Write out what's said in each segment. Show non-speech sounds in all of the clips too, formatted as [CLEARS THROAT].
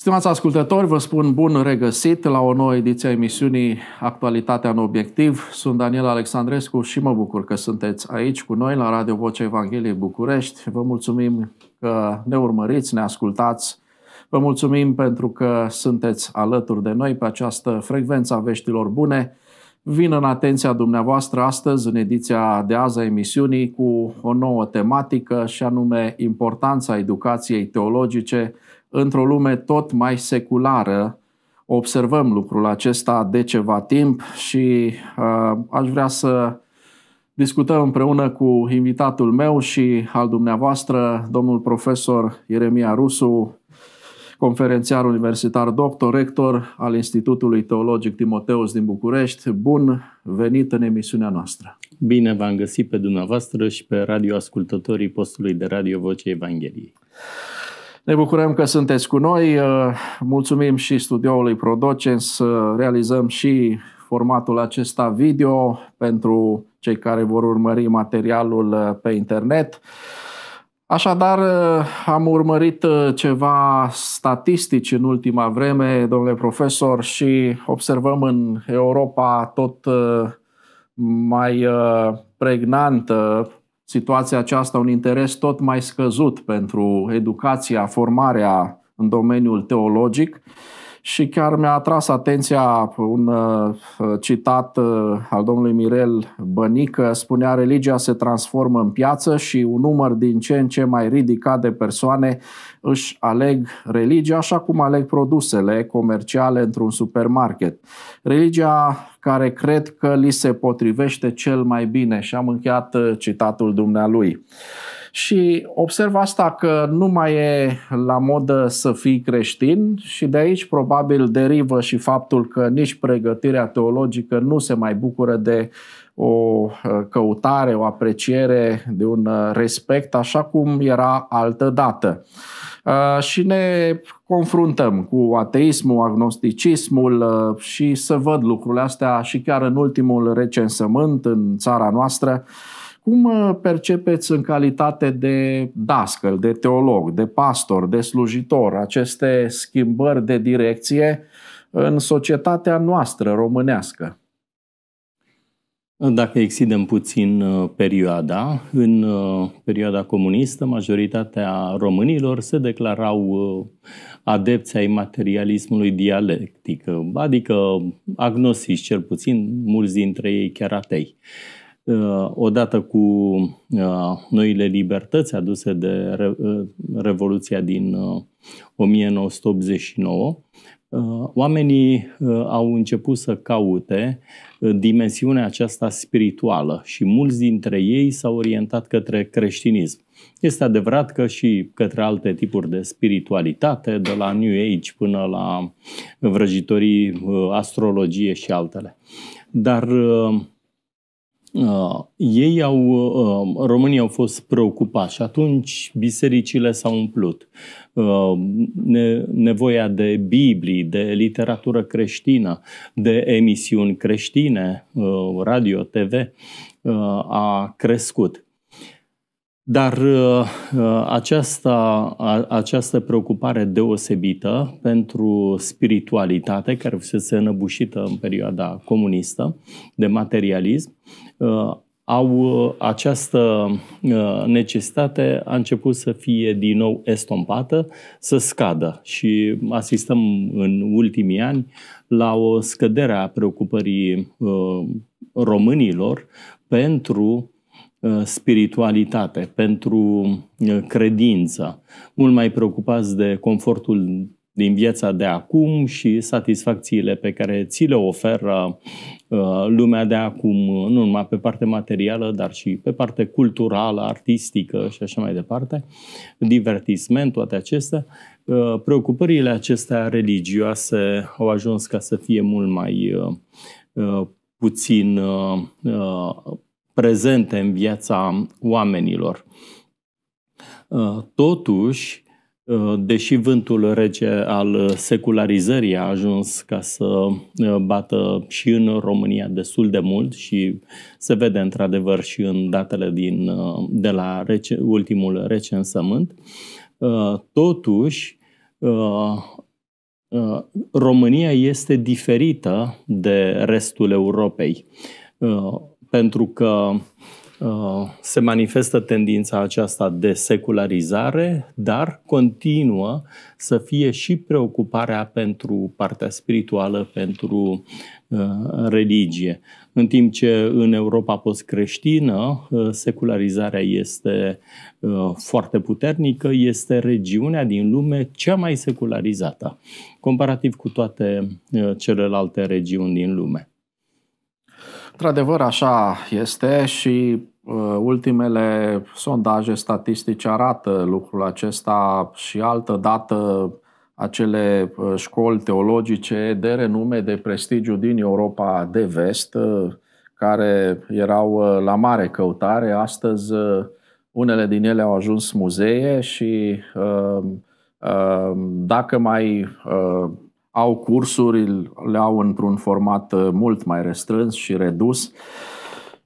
Stimați ascultători, vă spun bun regăsit la o nouă ediție a emisiunii Actualitatea în Obiectiv. Sunt Daniel Alexandrescu și mă bucur că sunteți aici cu noi la Radio Vocea Evangheliei București. Vă mulțumim că ne urmăriți, ne ascultați. Vă mulțumim pentru că sunteți alături de noi pe această frecvență a veștilor bune. Vin în atenția dumneavoastră astăzi, în ediția de azi a emisiunii, cu o nouă tematică și anume importanța educației teologice într-o lume tot mai seculară. Observăm lucrul acesta de ceva timp și uh, aș vrea să discutăm împreună cu invitatul meu și al dumneavoastră, domnul profesor Ieremia Rusu, conferențiar universitar doctor, rector al Institutului Teologic Timoteus din București. Bun venit în emisiunea noastră! Bine v-am găsit pe dumneavoastră și pe radioascultătorii postului de radio Vocea Evangheliei. Ne bucurăm că sunteți cu noi. Uh, mulțumim și studioului Prodocens. Realizăm și formatul acesta video pentru cei care vor urmări materialul uh, pe internet. Așadar, uh, am urmărit ceva statistici în ultima vreme, domnule profesor, și observăm în Europa tot mai pregnantă situația aceasta un interes tot mai scăzut pentru educația, formarea în domeniul teologic și chiar mi-a atras atenția un uh, citat uh, al domnului Mirel Bănică, spunea religia se transformă în piață și un număr din ce în ce mai ridicat de persoane își aleg religia așa cum aleg produsele comerciale într-un supermarket. Religia care cred că li se potrivește cel mai bine și am încheiat uh, citatul dumnealui. Și observ asta că nu mai e la modă să fii creștin și de aici probabil derivă și faptul că nici pregătirea teologică nu se mai bucură de o uh, căutare, o apreciere, de un uh, respect așa cum era altă dată. Uh, și ne confruntăm cu ateismul, agnosticismul și să văd lucrurile astea și chiar în ultimul recensământ în țara noastră, cum uh, percepeți în calitate de dascăl, de teolog, de pastor, de slujitor aceste schimbări de direcție în societatea noastră românească? Dacă exidem puțin uh, perioada, în uh, perioada comunistă, majoritatea românilor se declarau adepți ai materialismului dialectic, adică agnosici, cel puțin mulți dintre ei chiar atei. Uh, odată cu uh, noile libertăți aduse de uh, Revoluția din 1989, oamenii au început să caute dimensiunea aceasta spirituală și mulți dintre ei s-au orientat către creștinism. Este adevărat că și către alte tipuri de spiritualitate, de la New Age până la vrăjitorii, astrologie și altele. Dar Uh, ei au, uh, românii au fost preocupați și atunci bisericile s-au umplut. Uh, ne, nevoia de Biblii, de literatură creștină, de emisiuni creștine, uh, radio, TV, uh, a crescut. Dar uh, uh, aceasta, această preocupare deosebită pentru spiritualitate, care fusese înăbușită în perioada comunistă de materialism, uh, au această necesitate a început să fie din nou estompată, să scadă și asistăm în ultimii ani la o scădere a preocupării românilor pentru Uh, spiritualitate, pentru uh, credință, mult mai preocupați de confortul din viața de acum și satisfacțiile pe care ți le oferă uh, lumea de acum, nu numai pe parte materială, dar și pe parte culturală, artistică și așa mai departe, divertisment, toate acestea, preocupările acestea religioase au ajuns ca să fie mult mai puțin prezente în viața oamenilor. Uh, totuși, uh, deși vântul rece al secularizării a ajuns ca să uh, bată și în România destul de mult și se vede într-adevăr și în datele din, de la rece, ultimul recensământ, totuși România este diferită de restul Europei pentru că uh, se manifestă tendința aceasta de secularizare, dar continuă să fie și preocuparea pentru partea spirituală, pentru uh, religie. În timp ce în Europa post creștină uh, secularizarea este foarte puternică, este regiunea din lume cea mai secularizată, comparativ cu toate celelalte regiuni din lume. Într-adevăr, așa este și uh, ultimele sondaje statistice arată lucrul acesta și altă dată acele uh, școli teologice de renume, de prestigiu din Europa de vest, uh, care erau uh, la mare căutare. Astăzi, uh, unele din ele au ajuns muzee și uh, dacă mai au cursuri, le au într-un format uh, mult mai restrâns și redus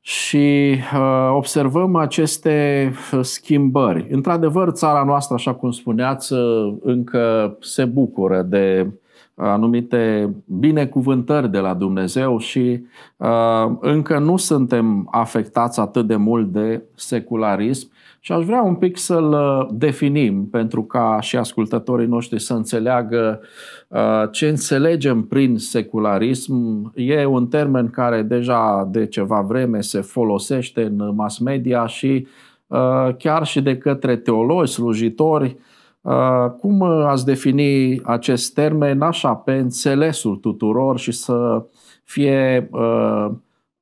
și uh, observăm aceste uh, schimbări. Într-adevăr, țara noastră, așa cum spuneați, încă se bucură de anumite binecuvântări de la Dumnezeu și încă nu suntem afectați atât de mult de secularism și aș vrea un pic să-l uh, definim pentru ca și ascultătorii noștri să înțeleagă uh, ce înțelegem prin secularism. E un termen care deja de ceva vreme se folosește în mass media și uh, chiar și de către teologi, slujitori. Cum ați defini acest termen așa pe înțelesul tuturor și să fie uh,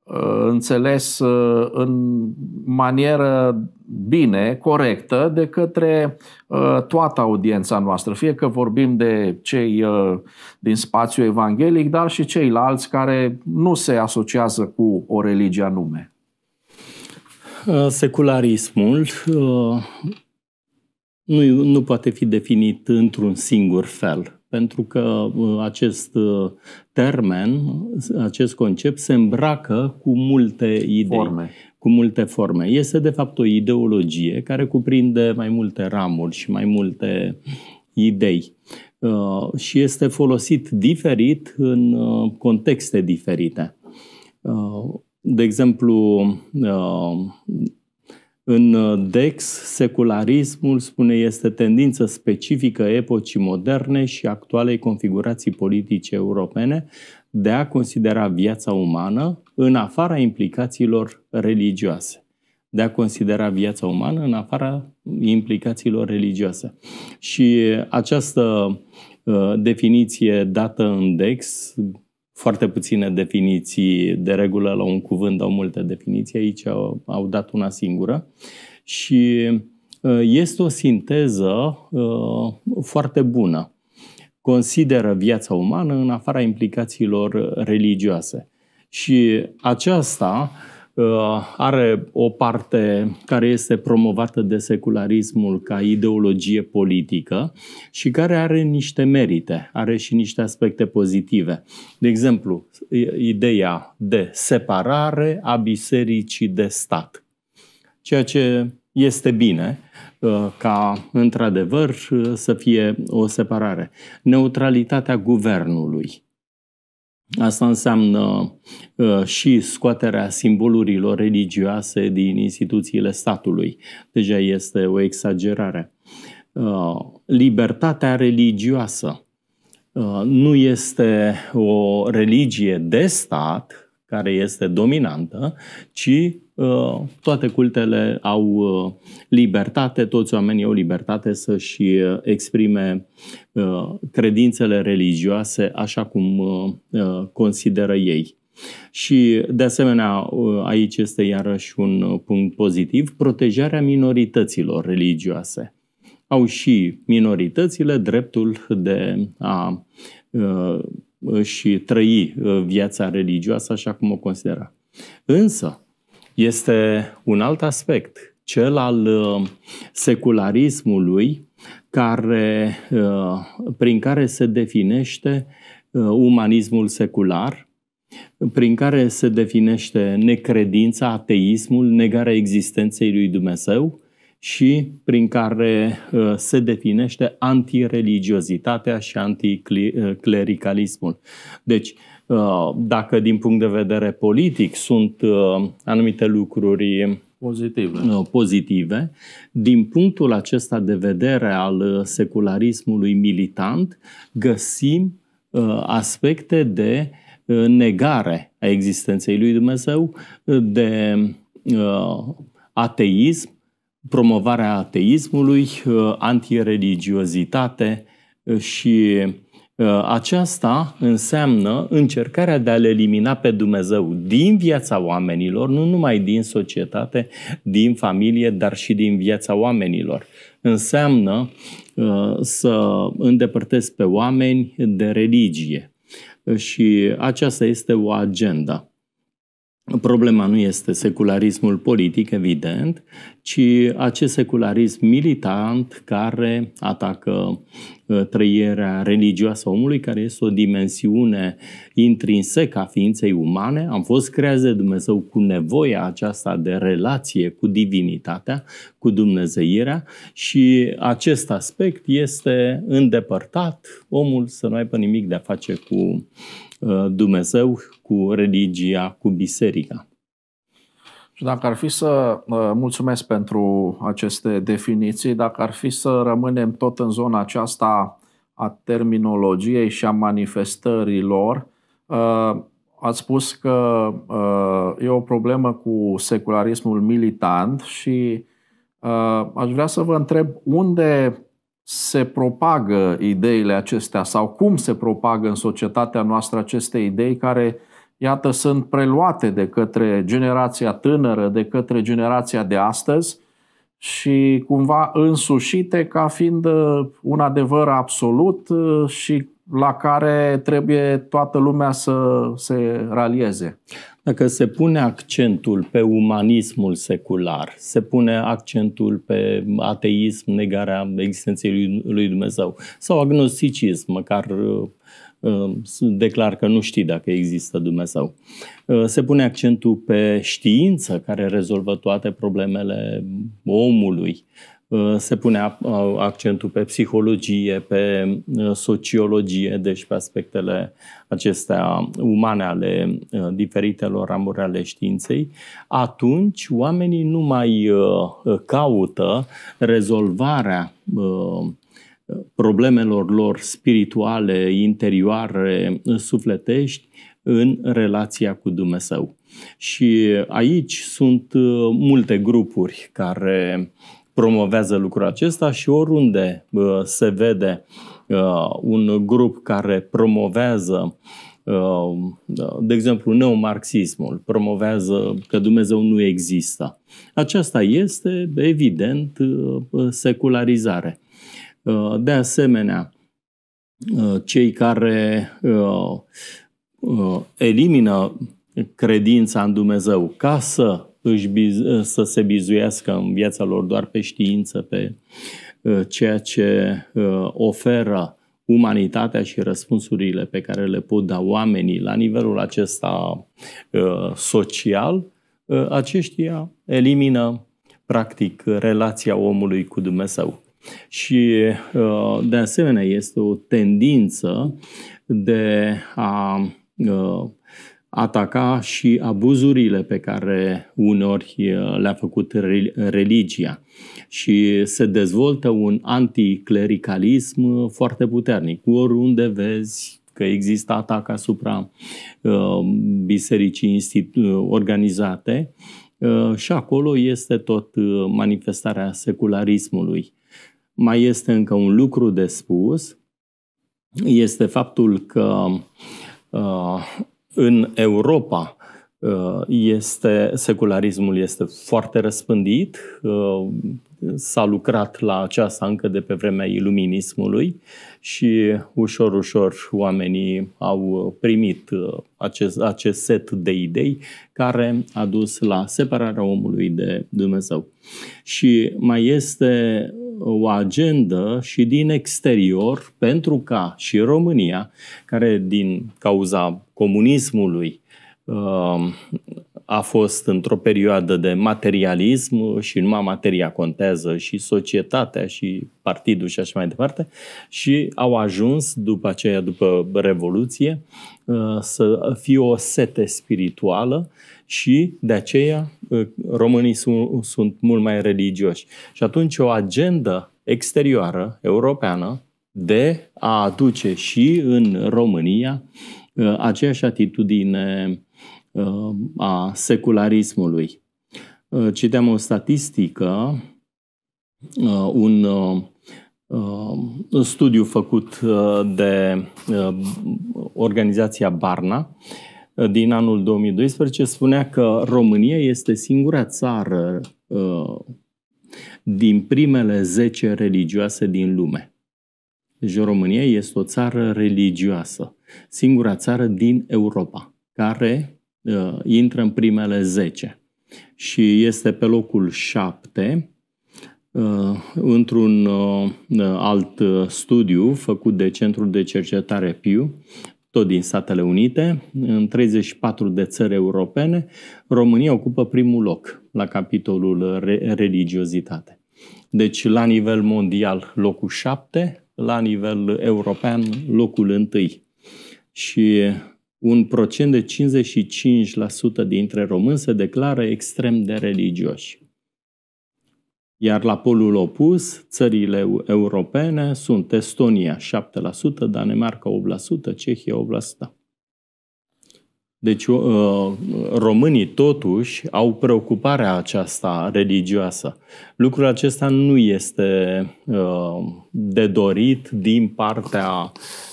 Uh, înțeles uh, în manieră bine, corectă, de către uh, toată audiența noastră, fie că vorbim de cei din spațiu evanghelic, dar și ceilalți care nu se asociază cu o religie anume. Secularismul nu, nu poate fi definit într-un singur fel pentru că uh, acest uh, termen, acest concept se îmbracă cu multe idei, forme. cu multe forme. Este de fapt o ideologie care cuprinde mai multe ramuri și mai multe idei uh, și este folosit diferit în contexte diferite. De exemplu, în uh, Dex, secularismul, spune, este tendință specifică epocii moderne și actualei configurații politice europene de a considera viața umană în afara implicațiilor religioase de a considera viața umană în afara implicațiilor religioase. Și această uh, definiție dată în Dex foarte puține definiții de regulă la un cuvânt, au multe definiții, aici au, au dat una singură. Și uh, este o sinteză uh, foarte bună. Consideră viața umană în afara implicațiilor religioase. Și aceasta Uh, are o parte care este promovată de secularismul ca ideologie politică și care are niște merite, are și niște aspecte pozitive. De exemplu, ideea de separare a bisericii de stat, ceea ce este bine uh, ca, într-adevăr, să fie o separare. Neutralitatea guvernului Asta înseamnă uh, și scoaterea simbolurilor religioase din instituțiile statului. Deja este o exagerare. Uh, libertatea religioasă uh, nu este o religie de stat care este dominantă, ci Uh, toate cultele au uh, libertate, toți oamenii au libertate să-și uh, exprime credințele religioase așa cum consideră ei. Și, de asemenea, aici este iarăși un punct pozitiv, protejarea minorităților religioase. Au și minoritățile dreptul de a și trăi viața religioasă așa cum o consideră. Însă, este un alt aspect, cel al uh, secularismului care, uh, prin care se definește uh, umanismul secular, prin care se definește necredința, ateismul, negarea existenței lui Dumnezeu și prin care se definește antireligiozitatea și anticlericalismul. Deci, Uh, dacă din punct de vedere politic sunt uh, anumite lucruri uh, pozitive. pozitive, din punctul acesta de vedere al secularismului militant, găsim aspecte de negare a existenței lui Dumnezeu, de ateism, promovarea ateismului, antireligiozitate și Ă, aceasta înseamnă încercarea de a-L elimina pe Dumnezeu din viața oamenilor, nu numai din societate, din familie, dar și din viața oamenilor. Înseamnă ă, să îndepărtez pe oameni de religie. Și aceasta este o agenda. Problema nu este secularismul politic, evident, ci acest secularism militant care atacă Uh, trăierea religioasă a omului, care este o dimensiune intrinsecă a ființei umane. Am fost creați de Dumnezeu cu nevoia aceasta de relație cu divinitatea, cu dumnezeirea și acest aspect este îndepărtat. Omul să nu aibă nimic de a face cu uh, Dumnezeu, cu religia, cu biserica. Dacă ar fi să mulțumesc pentru aceste definiții, dacă ar fi să rămânem tot în zona aceasta a terminologiei și a manifestărilor, ă, ați spus că ă, e o problemă cu secularismul militant și ă, aș vrea să vă întreb unde se propagă ideile acestea sau cum se propagă în societatea noastră aceste idei care uh, iată, sunt preluate de către generația tânără, de către generația de astăzi și cumva însușite ca fiind uh, un adevăr absolut uh, și la care trebuie toată lumea să se ralieze. Dacă se pune accentul pe umanismul secular, se pune accentul pe ateism, negarea existenței lui Dumnezeu, sau agnosticism, măcar uh, declar că nu știi dacă există Dumnezeu. Uh, se pune accentul pe știință care rezolvă toate problemele omului. Uh, se pune accentul pe psihologie, pe uh, sociologie, deci pe aspectele acestea umane ale diferitelor ramuri ale științei, atunci oamenii nu mai caută rezolvarea problemelor lor spirituale, interioare, sufletești, în relația cu Dumnezeu. Și aici sunt uh, multe grupuri care promovează lucrul acesta și oriunde uh, se vede uh, un grup care promovează de exemplu, neomarxismul promovează că Dumnezeu nu există. Aceasta este, evident, secularizare. Uh, de asemenea, uh, cei care uh, elimină credința în Dumnezeu ca să, își, să se bizuiască în viața lor doar pe știință, pe ceea ce oferă umanitatea și răspunsurile pe care le pot da oamenii la nivelul acesta social, aceștia elimină practic relația omului cu Dumnezeu. Și, uh, de asemenea, este o tendință de a uh, ataca și abuzurile pe care uneori uh, le-a făcut religia și se dezvoltă un anticlericalism foarte puternic. Oriunde vezi că există atac asupra bisericii organizate și acolo este tot manifestarea secularismului mai este încă un lucru de spus, este faptul că uh, în Europa uh, este, secularismul este foarte răspândit, uh, s-a lucrat la aceasta încă de pe vremea iluminismului și ușor, ușor oamenii au primit acest, acest set de idei care a dus la separarea omului de Dumnezeu. Și mai este o agendă și din exterior pentru ca și România, care din cauza comunismului um, a fost într-o perioadă de materialism și numai materia contează și societatea și partidul și așa mai departe și au ajuns după aceea, după Revoluție, uh, să fie o sete spirituală și de aceea ă, românii sunt, sunt mult mai religioși. Și atunci o agendă exterioară, europeană, de a aduce și în România ă, aceeași atitudine ă, a secularismului. Citeam o statistică, un studiu făcut de organizația Barna, din anul 2012 spunea că România este singura țară ă, din primele 10 religioase din lume. Deci România este o țară religioasă, singura țară din Europa care uh, intră în primele 10 și este pe locul 7 uh, ă, într-un uh, alt studiu făcut de Centrul de Cercetare Piu tot din Statele Unite, în 34 de țări europene, România ocupă primul loc la capitolul religiozitate. Deci, la nivel mondial, locul 7, la nivel european, locul 1. Și un procent de 55% dintre români se declară extrem de religioși. Iar la polul opus, țările europene sunt Estonia 7%, Danemarca 8%, Cehia 8%. Deci uh, românii totuși au preocuparea aceasta religioasă. Lucrul acesta nu este uh, de dorit din partea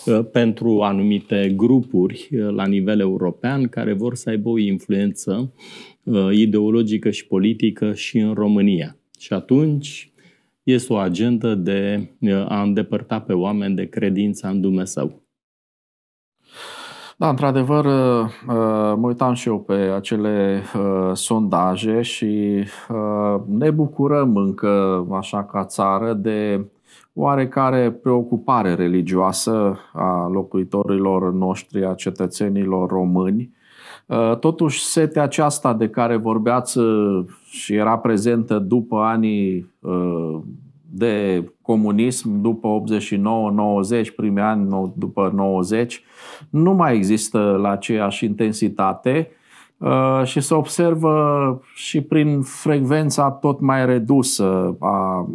uh, pentru anumite grupuri la nivel european care vor să aibă o influență ideologică și politică și în România. Și atunci este o agendă de uh, a îndepărta pe oameni de credința în Dumnezeu. Da, într-adevăr, uh, uh, mă uitam și eu pe acele sondaje și ne bucurăm încă, așa ca țară, de oarecare preocupare religioasă a locuitorilor noștri, a cetățenilor români, Uh, totuși, setea aceasta de care vorbeați uh, și era prezentă după anii uh, de comunism, după 89-90, primii ani după 90, nu mai există la aceeași intensitate și se observă și prin frecvența tot mai redusă a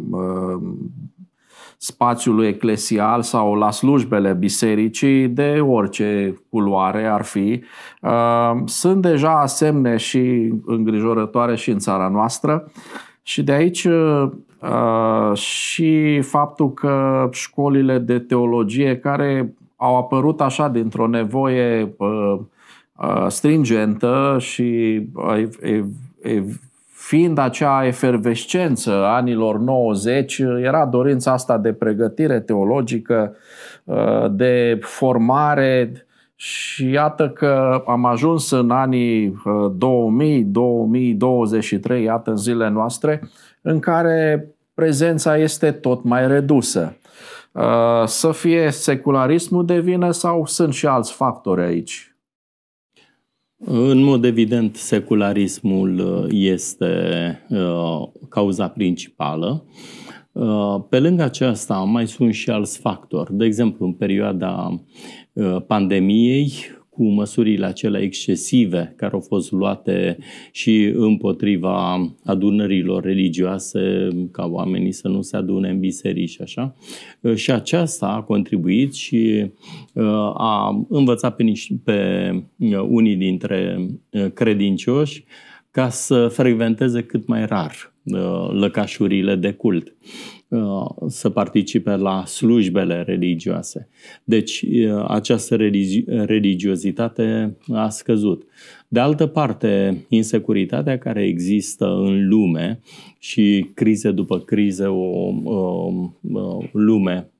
spațiului eclesial sau la slujbele bisericii, de orice culoare ar fi, uh, sunt deja semne și îngrijorătoare și în țara noastră. Și de aici uh, și faptul că școlile de teologie care au apărut așa dintr-o nevoie uh, stringentă și fiind acea efervescență anilor 90, era dorința asta de pregătire teologică, uh, de formare și iată că am ajuns în anii 2000-2023, uh, iată în zilele noastre, în care prezența este tot mai redusă. Uh, să fie secularismul de vină sau sunt și alți factori aici? În mod evident, secularismul uh, este uh, cauza principală. Uh, pe lângă aceasta, mai sunt și alți factori. De exemplu, în perioada pandemiei, cu măsurile acelea excesive care au fost luate și împotriva adunărilor religioase, ca oamenii să nu se adune în biserici și așa. Și aceasta a contribuit și uh, a învățat pe, niște, pe uh, unii dintre uh, credincioși ca să frecventeze cât mai rar lăcașurile de cult. Uh, să participe la slujbele religioase. Deci uh, această religiozitate a scăzut. De altă parte, insecuritatea care există în lume și crize după crize, o, o, um, o uh, lume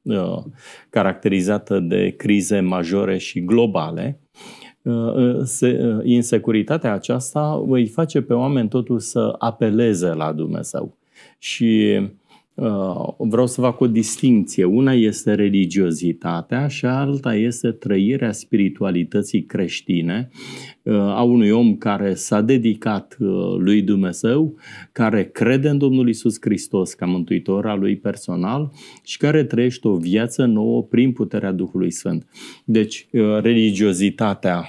caracterizată de crize majore și globale, se, insecuritatea aceasta îi face pe oameni totul să apeleze la Dumnezeu. Și uh, Uh, vreau să fac o distinție. Una este religiozitatea și alta este trăirea spiritualității creștine uh, a unui om care s-a dedicat uh, lui Dumnezeu, care crede în Domnul Isus Hristos ca mântuitor al lui personal și care trăiește o viață nouă prin puterea Duhului Sfânt. Deci, religiozitatea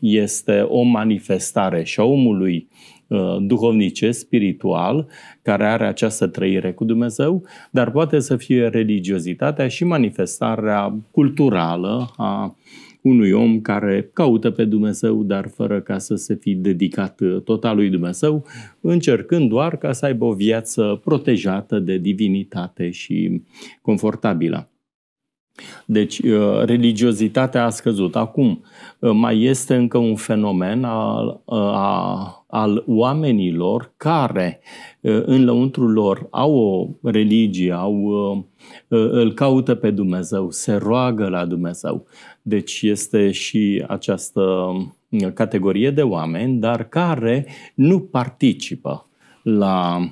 este o manifestare și a omului Uh, duhovnicesc, spiritual, care are această trăire cu Dumnezeu, dar poate să fie religiozitatea și manifestarea culturală a unui om care caută pe Dumnezeu, dar fără ca să se fi dedicat uh, total lui Dumnezeu, încercând doar ca să aibă o viață protejată de divinitate și confortabilă. Deci, uh, religiozitatea a scăzut. Acum, mai este încă un fenomen al a al oamenilor care uh, în lăuntrul lor au o religie, au, uh, uh, îl caută pe Dumnezeu, se roagă la Dumnezeu. Deci este și această categorie de oameni, dar care nu participă la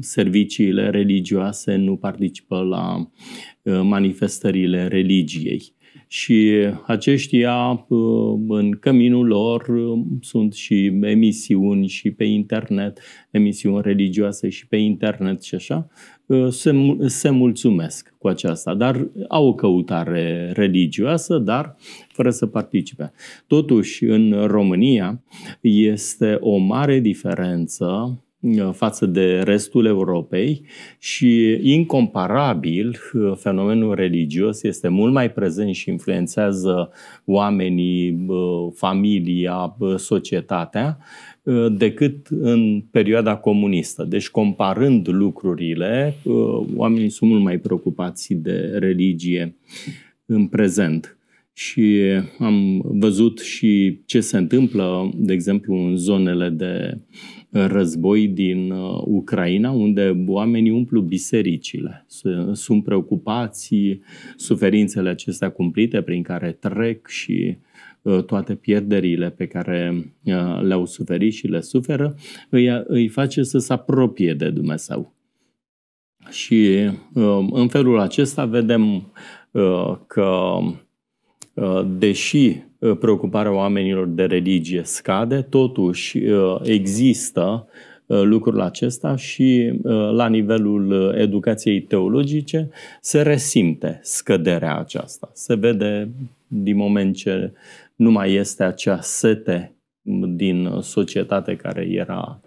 serviciile religioase, nu participă la manifestările religiei și aceștia uh, în căminul lor uh, sunt și emisiuni și pe internet, emisiuni religioase și pe internet și așa, uh, se, se mulțumesc cu aceasta, dar au o căutare religioasă, dar fără să participe. Totuși, în România este o mare diferență Uh, față de restul Europei și incomparabil uh, fenomenul religios este mult mai prezent și influențează oamenii, uh, familia, societatea decât în perioada comunistă. Deci comparând lucrurile, oamenii sunt mult mai preocupați de religie în prezent și am văzut și ce se întâmplă, de exemplu, în zonele de război din uh, Ucraina, unde oamenii umplu bisericile. Sunt preocupați suferințele acestea cumplite prin care trec și uh, toate pierderile pe care uh, le-au suferit și le suferă, îi, face să se apropie de Dumnezeu. Și în felul acesta vedem că Uh, deși uh, preocuparea oamenilor de religie scade, totuși uh, există lucrul acesta și la nivelul educației teologice se resimte scăderea aceasta. Se vede din moment ce nu mai este acea sete din societate care era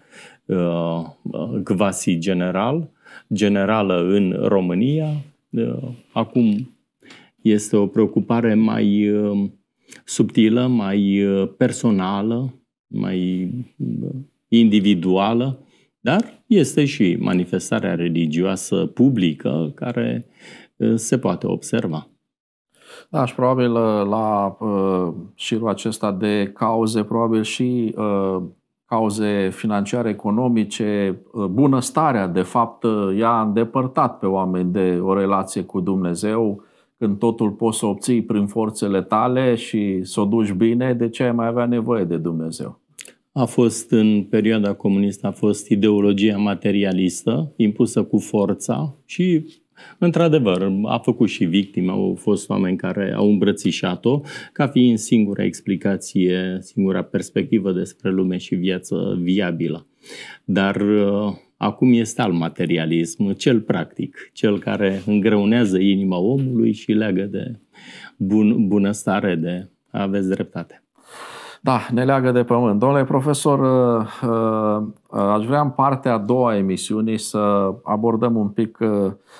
quasi general, generală în România, acum este o preocupare mai uh, subtilă, mai uh, personală, mai uh, individuală, dar este și manifestarea religioasă publică care se poate observa. Da, și probabil la uh, șirul acesta de cauze, probabil și uh, cauze financiare, economice, uh, bunăstarea, de fapt, i-a îndepărtat pe oameni de o relație cu Dumnezeu, când totul poți să obții prin forțele tale și să o duci bine, de ce ai mai avea nevoie de Dumnezeu? A fost în perioada comunistă, a fost ideologia materialistă impusă cu forța și Într-adevăr, a făcut și victime, au fost oameni care au îmbrățișat-o, ca fiind singura explicație, singura perspectivă despre lume și viață viabilă. Dar Acum este al materialism, cel practic, cel care îngreunează inima omului și leagă de bun, bunăstare, de aveți dreptate. Da, ne leagă de pământ. Domnule profesor, uh, uh, aș vrea în partea a doua a emisiunii să abordăm un pic uh,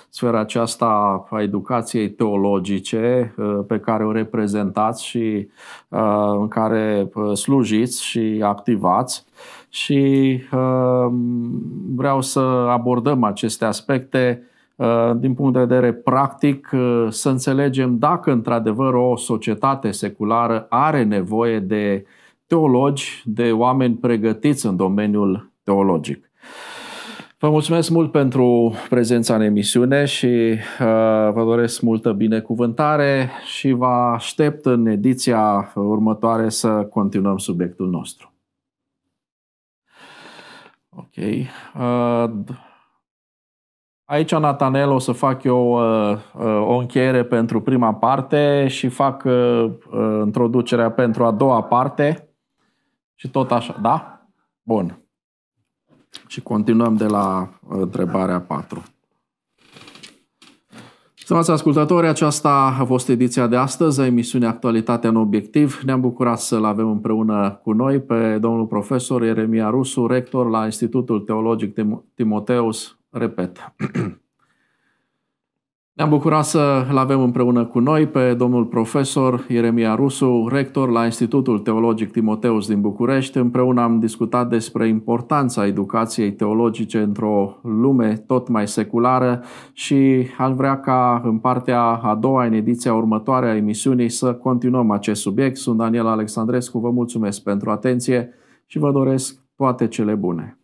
sfera aceasta a educației teologice pe care o reprezentați și în care slujiți și activați și uh, vreau să abordăm aceste aspecte uh, din punct de vedere practic, uh, să înțelegem dacă într-adevăr o societate seculară are nevoie de teologi, de oameni pregătiți în domeniul teologic. Vă mulțumesc mult pentru prezența în emisiune și uh, vă doresc multă binecuvântare și vă aștept în ediția următoare să continuăm subiectul nostru. Ok. Uh, aici, Natanel, o să fac eu uh, uh, o încheiere pentru prima parte și fac introducerea pentru a doua parte. Și tot așa, da? Bun. Și continuăm de la întrebarea 4. Stimați ascultători, aceasta a fost ediția de astăzi a emisiunii Actualitatea în Obiectiv. Ne-am bucurat să-l avem împreună cu noi pe domnul profesor Eremia Rusu, rector la Institutul Teologic Timoteus, repet, [CLEARS THROAT] Ne-am bucurat să-l avem împreună cu noi pe domnul profesor Ieremia Rusu, rector la Institutul Teologic Timoteus din București. Împreună am discutat despre importanța educației teologice într-o lume tot mai seculară și aș vrea ca în partea a doua, în ediția următoare a emisiunii, să continuăm acest subiect. Sunt Daniel Alexandrescu, vă mulțumesc pentru atenție și vă doresc toate cele bune.